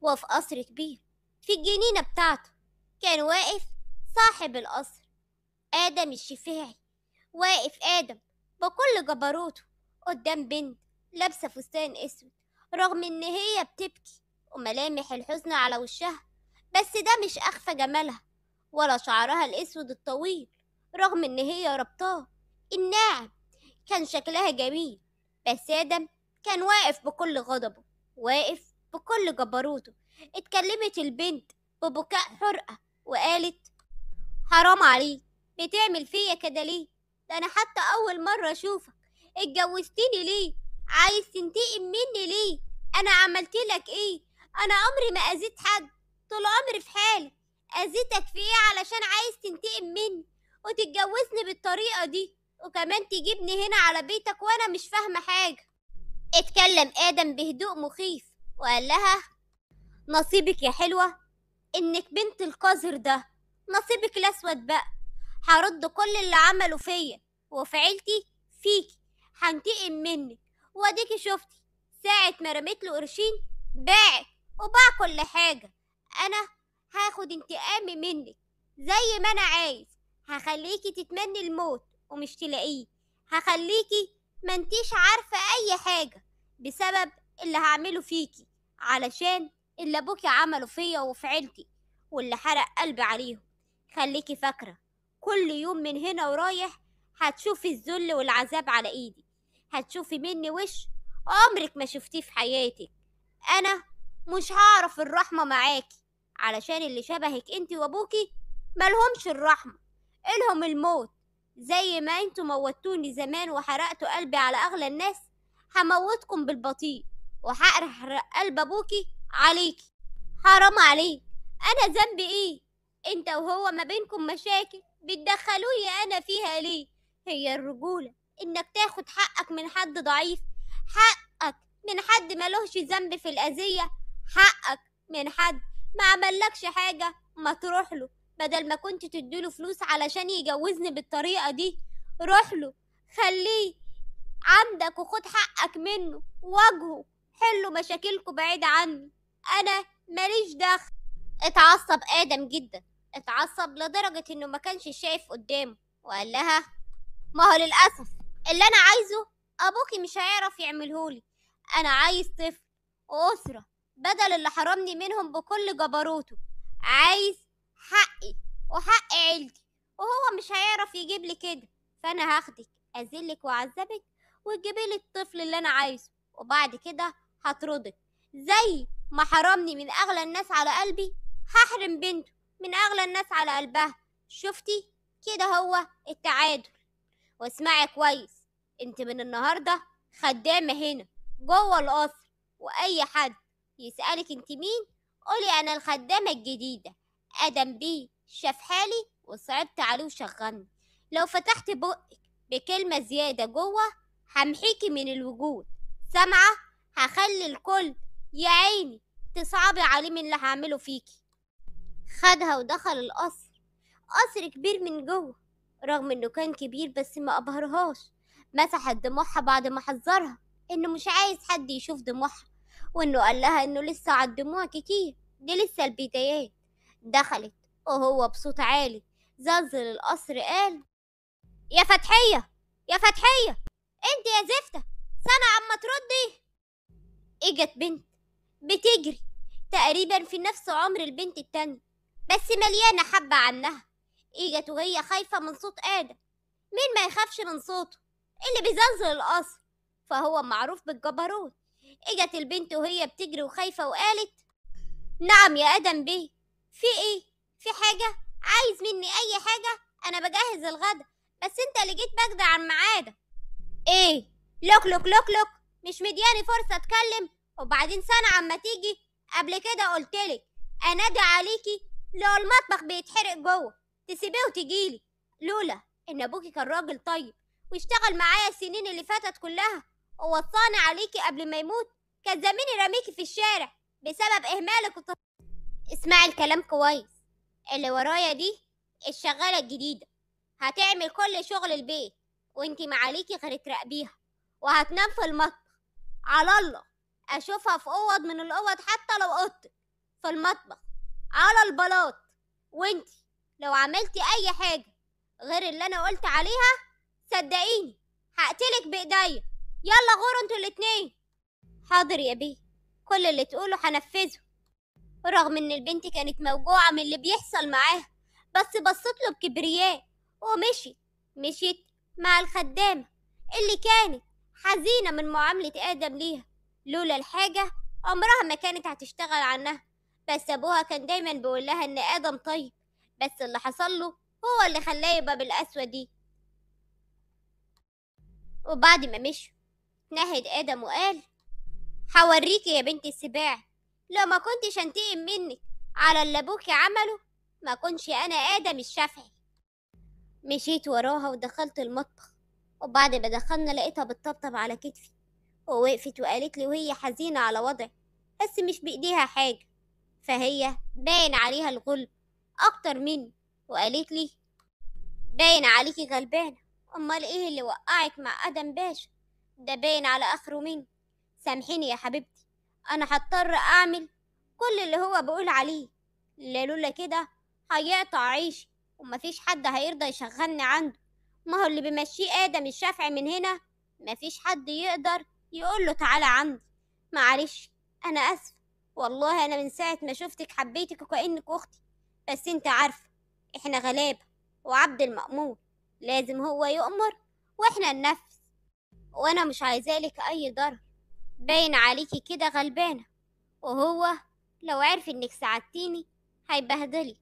وفي قصر كبير في الجنينة بتاعته كان واقف صاحب القصر آدم الشفاعي واقف آدم بكل جبروته قدام بنت لابسة فستان أسود رغم إن هي بتبكي وملامح الحزن على وشها بس ده مش أخفى جمالها ولا شعرها الأسود الطويل رغم إن هي ربطاه الناعم كان شكلها جميل بس آدم كان واقف بكل غضبه واقف بكل جبروته اتكلمت البنت ببكاء حرقة وقالت حرام عليك بتعمل فيا كده ليه ده انا حتى اول مرة اشوفك اتجوزتني ليه عايز تنتقم مني ليه انا عملت لك ايه انا عمري ما اذيت حد طول عمري في حالي اذيتك في ايه علشان عايز تنتقم مني وتتجوزني بالطريقة دي وكمان تجيبني هنا على بيتك وانا مش فاهمة حاجة اتكلم ادم بهدوء مخيف وقال لها نصيبك يا حلوة إنك بنت القذر ده نصيبك الأسود بقى هرد كل اللي عمله فيا وفي عيلتي فيكي هنتقم منك واديكي شفتي ساعة ما رميت له قرشين باعت وباع كل حاجة أنا هاخد انتقامي منك زي ما أنا عايز هخليكي تتمني الموت ومش تلاقيه هخليكي منتيش عارفة أي حاجة بسبب اللي هعمله فيكي علشان اللي ابوكي عمله فيا وفي عيلتي واللي حرق قلبي عليهم خليكي فاكرة كل يوم من هنا ورايح هتشوفي الذل والعذاب على ايدي هتشوفي مني وش عمرك ما شفتيه في حياتك انا مش هعرف الرحمة معاكي علشان اللي شبهك انتي وابوكي ملهمش الرحمة إلهم الموت زي ما انتوا موتوني زمان وحرقتوا قلبي على اغلى الناس هموتكم بالبطيء وهقرح قلب ابوكي عليكي حرام عليك انا ذنبي ايه انت وهو ما بينكم مشاكل بتدخلوني انا فيها ليه هي الرجولة انك تاخد حقك من حد ضعيف حقك من حد ملهش ذنب في الاذية حقك من حد ما عملكش حاجة ما تروح له بدل ما كنت تديله فلوس علشان يجوزني بالطريقة دي روح له خليه عندك وخد حقك منه واجهه حلوا مشاكلكم بعيد عني انا ماليش دخل اتعصب ادم جدا اتعصب لدرجة انه ما كانش شايف قدامه وقال لها ما هو للأسف اللي انا عايزه ابوكي مش هيعرف يعملهولي انا عايز طفل واسرة بدل اللي حرمني منهم بكل جبروته عايز حقي وحق عيلتي وهو مش هيعرف يجيب لي كده فانا هاخدك اذلك واعذبك وتجيبي لي الطفل اللي انا عايزه وبعد كده هطردك زي ما حرمني من أغلى الناس على قلبي هحرم بنته من أغلى الناس على قلبها شفتي كده هو التعادل واسمعي كويس انت من النهاردة خدامة هنا جوه القصر وأي حد يسألك انت مين قولي أنا الخدامة الجديدة أدم بيه شاف حالي وصعبت عليه وشغلني لو فتحت بقك بكلمة زيادة جوه همحيكي من الوجود سامعة هخلي الكل يا عيني تصعبي عليه من اللي هعمله فيكي خدها ودخل القصر قصر كبير من جوه رغم انه كان كبير بس ما ابهرهاش مسحت دموعها بعد ما حذرها انه مش عايز حد يشوف دموعها وانه قال لها انه لسه على الدموع كتير دي لسه البدايات دخلت وهو بصوت عالي زلزل القصر قال يا فتحية يا فتحية انت يا زفتة سنة اما تردي اجت بنت بتجري تقريبا في نفس عمر البنت التانية بس مليانة حبة عنها اجت وهي خايفة من صوت آدم مين ما يخافش من صوته اللي بيزلزل القصر فهو معروف بالجبروت اجت البنت وهي بتجري وخايفة وقالت نعم يا آدم بيه في ايه في حاجة عايز مني اي حاجة انا بجهز الغدا بس انت اللي جيت بجدع عن معادة ايه لوك لوك لوك لوك مش مدياني فرصة أتكلم وبعدين سنة عما تيجي قبل كده قلتلك أنادي عليكي لو المطبخ بيتحرق جوه تسيبيه وتجيلي لولا إن أبوكي كان راجل طيب واشتغل معايا السنين اللي فاتت كلها ووصاني عليكي قبل ما يموت كان زميلي رميكي في الشارع بسبب إهمالك وت... اسمعي الكلام كويس اللي ورايا دي الشغالة الجديدة هتعمل كل شغل البيت وانتي معاليكي غير تراقبيها وهتنام في المطبخ على الله اشوفها في اوض من الاوض حتى لو اوضتك في المطبخ على البلاط وانتي لو عملتي اي حاجه غير اللي انا قلت عليها صدقيني هقتلك بايديا يلا غوروا انتوا الاتنين حاضر يا بيه كل اللي تقوله هنفذه رغم ان البنت كانت موجوعة من اللي بيحصل معاها بس بصت له بكبرياء ومشيت مشيت مع الخدامة اللي كانت حزينة من معاملة آدم ليها لولا الحاجة عمرها ما كانت هتشتغل عنها بس أبوها كان دايما بيقول لها إن آدم طيب بس اللي حصل له هو اللي خلاه يبقى بالأسوة دي وبعد ما مشوا نهد آدم وقال هوريكي يا بنت السباع لو ما كنتش انتقم منك على اللي أبوكي عمله ما كنتش أنا آدم الشافعي مشيت وراها ودخلت المطبخ وبعد ما دخلنا لقيتها بتطبطب على كتفي ووقفت وقالت لي وهي حزينة على وضعي بس مش بإيديها حاجة فهي باين عليها الغلب أكتر مني وقالت لي باين عليكي غلبانة أمال إيه اللي وقعك مع أدم باشا ده باين على آخره مني سامحيني يا حبيبتي أنا هضطر أعمل كل اللي هو بقول عليه لولا كده هيقطع عيشي ومفيش حد هيرضى يشغلني عنده ما هو اللي بيمشيه آدم الشافعي من هنا مفيش حد يقدر يقول له تعالى عندي معلش أنا آسف والله أنا من ساعة ما شفتك حبيتك وكأنك أختي بس أنت عارفة إحنا غلابة وعبد المأمور لازم هو يؤمر وإحنا ننفذ وأنا مش عايزالك أي ضرر باين عليكي كده غلبانة وهو لو عرف إنك ساعدتيني هيبهدلي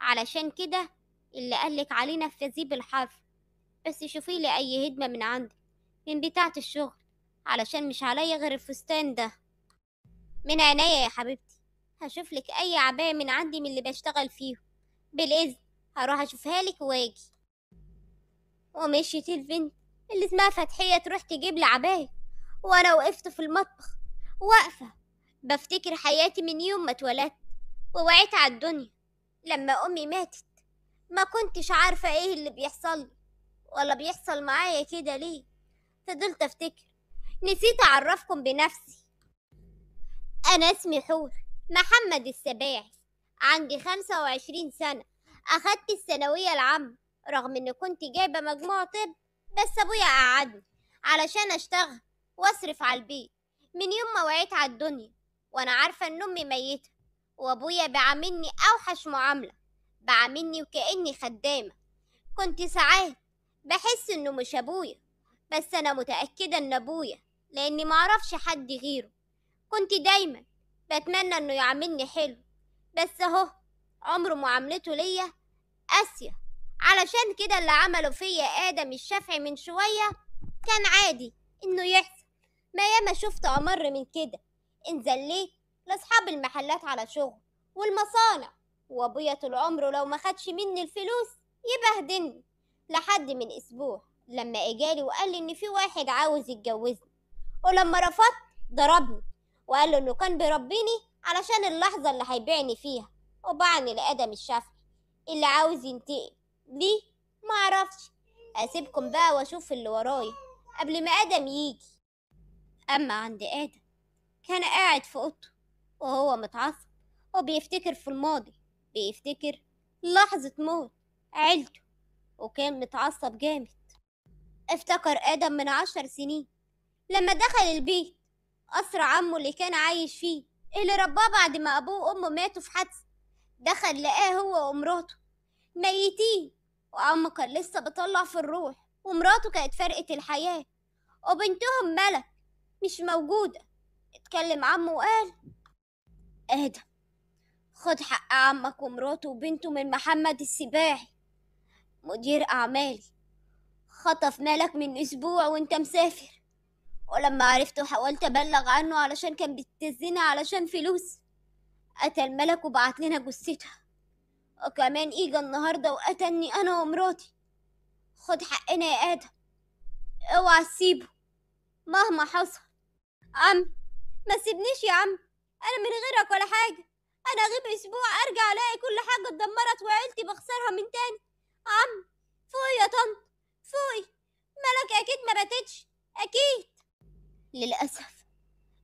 علشان كده اللي قالك عليه نفذيه بالحرف بس شوفي لي أي هدمة من عندي من بتاعة الشغل علشان مش عليا غير الفستان ده من عينيا يا حبيبتي هشوف لك أي عباية من عندي من اللي بشتغل فيهم بالإذن هروح أشوفها لك وأجي ومشيت البنت اللي اسمها فتحية تروح تجيب لي عباية وأنا وقفت في المطبخ واقفة بفتكر حياتي من يوم ما اتولدت ووعيت على الدنيا لما أمي ماتت ما كنتش عارفة إيه اللي بيحصل لي ولا بيحصل معايا كده ليه فضلت افتكر نسيت اعرفكم بنفسي انا اسمي حور محمد السباعي عندي خمسة وعشرين سنة أخدت الثانوية العامة رغم إن كنت جايبة مجموع طب بس أبويا قعدني علشان أشتغل وأصرف على البيت من يوم ما وعيت على الدنيا وأنا عارفة إن أمي ميتة وأبويا بعاملني أوحش معاملة بعاملني وكأني خدامة كنت ساعات بحس انه مش ابويا بس انا متأكدة ان ابويا لاني معرفش حد غيره كنت دايما بتمنى انه يعاملني حلو بس اهو عمره معاملته ليا قاسية علشان كده اللي عمله فيا آدم الشافعي من شوية كان عادي إنه يحصل ما ياما شفت أمر من كده انزليت لأصحاب المحلات على شغل والمصانع وأبويا طول عمره لو ما خدش مني الفلوس يبهدلني لحد من اسبوع لما اجالي وقال لي ان في واحد عاوز يتجوزني ولما رفضت ضربني وقال له انه كان بيربيني علشان اللحظه اللي هيبيعني فيها وبعني لادم الشافعي اللي عاوز ينتقم ليه معرفش اسيبكم بقى واشوف اللي ورايا قبل ما ادم يجي اما عند ادم كان قاعد في اوضته وهو متعصب وبيفتكر في الماضي بيفتكر لحظة موت عيلته وكان متعصب جامد افتكر آدم من عشر سنين لما دخل البيت قصر عمه اللي كان عايش فيه اللي رباه بعد ما أبوه وأمه ماتوا في حادثة دخل لقاه هو ومراته ميتين وعمه كان لسه بيطلع في الروح ومراته كانت فرقة الحياة وبنتهم ملك مش موجودة اتكلم عمه وقال آدم خد حق عمك ومراته وبنته من محمد السباحي مدير أعمالي خطف مالك من أسبوع وأنت مسافر ولما عرفته حاولت أبلغ عنه علشان كان بيستزنا علشان فلوس قتل ملك وبعت لنا جثتها وكمان إجا النهاردة وقتلني أنا ومراتي خد حقنا يا آدم اوعى تسيبه مهما حصل عم ما سيبنيش يا عم أنا من غيرك ولا حاجة أنا أغيب أسبوع أرجع ألاقي كل حاجة اتدمرت وعيلتي بخسرها من تاني عم فوقي يا طنط فوقي ملك أكيد ما ماتتش أكيد للأسف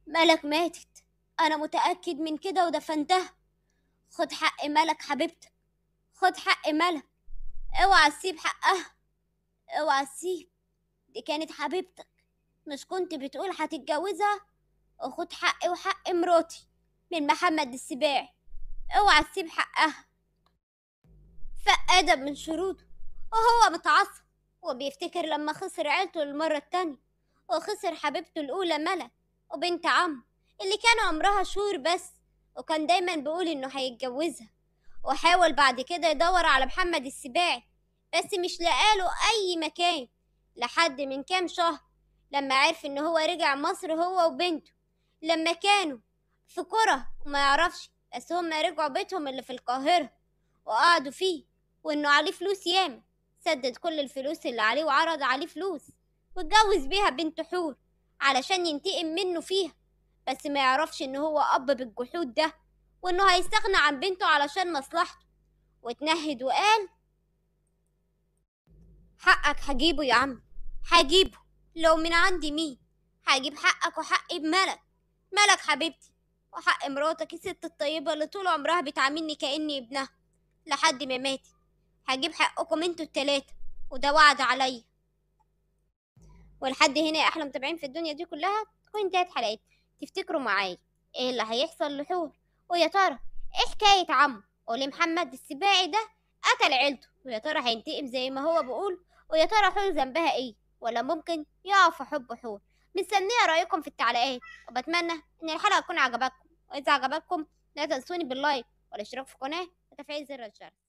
ملك ماتت أنا متأكد من كده ودفنتها خد حق ملك حبيبتك خد حق ملك اوعى تسيب حقها اوعى تسيب دي كانت حبيبتك مش كنت بتقول هتتجوزها وخد حقي وحق مراتي من محمد السباعي اوعى تسيب حقها فقدة من شروطه وهو متعصب وبيفتكر لما خسر عيلته للمرة التانية وخسر حبيبته الأولى ملا وبنت عم اللي كان عمرها شهور بس وكان دايما بيقول إنه هيتجوزها وحاول بعد كده يدور على محمد السباعي بس مش لقاله أي مكان لحد من كام شهر لما عرف إن هو رجع مصر هو وبنته لما كانوا في قرى وما يعرفش بس هما رجعوا بيتهم اللي في القاهرة وقعدوا فيه وإنه عليه فلوس ياما سدد كل الفلوس اللي عليه وعرض عليه فلوس واتجوز بيها بنت حور علشان ينتقم منه فيها بس ما يعرفش إن هو أب بالجحود ده وإنه هيستغنى عن بنته علشان مصلحته واتنهد وقال حقك هجيبه يا عم هجيبه لو من عندي مين هجيب حقك وحقي بملك ملك حبيبتي وحق مراتك الست الطيبة اللي طول عمرها بتعاملني كأني ابنها لحد ما ماتت هجيب حقكم انتوا التلاتة وده وعد عليا ولحد هنا يا احلى متابعين في الدنيا دي كلها تكون انتهت حلقتي تفتكروا معايا ايه اللي هيحصل لحور ويا ترى ايه حكاية عمه وليه محمد السباعي ده قتل عيلته ويا ترى هينتقم زي ما هو بيقول ويا ترى حور ذنبها ايه ولا ممكن يقف في حب حور مستنيه رايكم في التعليقات وبتمنى ان الحلقه تكون عجبتكم واذا عجبتكم لا تنسوني باللايك والاشتراك في القناه وتفعيل زر الجرس